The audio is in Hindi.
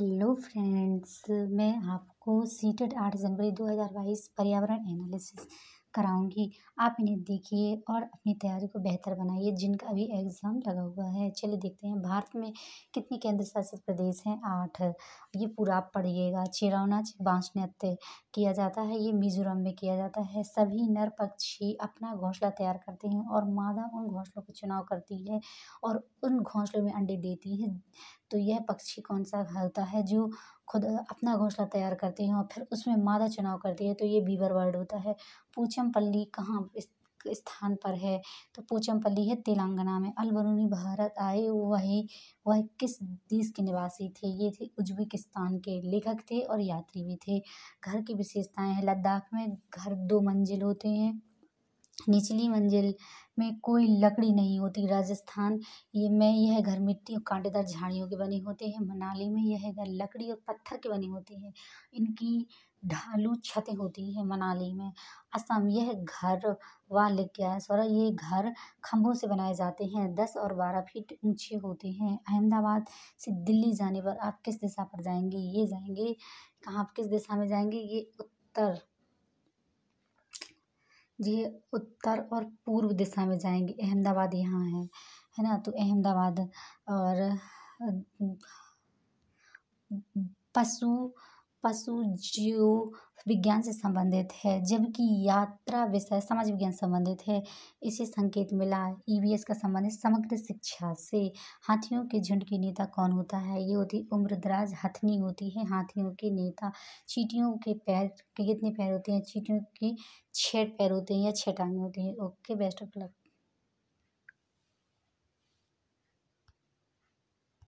हेलो फ्रेंड्स मैं आपको सीटेड आठ जनवरी दो हज़ार बाईस पर्यावरण एनालिसिस कराऊंगी आप इन्हें देखिए और अपनी तैयारी को बेहतर बनाइए जिनका अभी एग्ज़ाम लगा हुआ है चलिए देखते हैं भारत में कितने केंद्र शासित प्रदेश हैं आठ ये पूरा आप पढ़िएगा चिरौनाच बाँस नृत्य किया जाता है ये मिज़ोरम में किया जाता है सभी नर पक्षी अपना घोंसला तैयार करते हैं और मादा उन घोंसलों का चुनाव करती है और उन घोंसलों में अंडे देती है तो यह पक्षी कौन सा होता है जो खुद अपना घोंसला तैयार करती हैं और फिर उसमें मादा चुनाव करती है तो ये बीवर वर्ड होता है पल्ली कहाँ स्थान पर है तो पल्ली है तेलंगाना में अलबरूनी भारत आए वही वह किस देश के निवासी थे ये थे उज्बेकिस्तान के लेखक थे और यात्री भी थे घर की विशेषताएँ हैं लद्दाख में घर दो मंजिल होते हैं निचली मंजिल में कोई लकड़ी नहीं होती राजस्थान ये में यह घर मिट्टी और कांटेदार झाड़ियों के बने होते हैं मनाली में यह घर लकड़ी और पत्थर के बने होते हैं इनकी ढालू छतें होती हैं मनाली में असम यह घर वाले है सौरा ये घर खम्भों से बनाए जाते हैं दस और बारह फीट ऊँचे होते हैं अहमदाबाद से दिल्ली जाने पर आप किस दिशा पर जाएँगे ये जाएँगे कहाँ किस दिशा में जाएँगे ये उत्तर ये उत्तर और पूर्व दिशा में जाएंगे अहमदाबाद यहाँ है है ना तो अहमदाबाद और पशु पशु जीव विज्ञान से संबंधित है जबकि यात्रा विषय समाज विज्ञान संबंधित है इसे संकेत मिला ई e एस का संबंध समग्र शिक्षा से हाथियों के झुंड के नेता कौन होता है ये होती उम्रदराज हथनी होती है हाथियों के नेता चीटियों के पैर के कितने पैर होते हैं चीटियों के छः पैर होते हैं या छः टांग होती हैं ओके बेस्ट ऑफ लक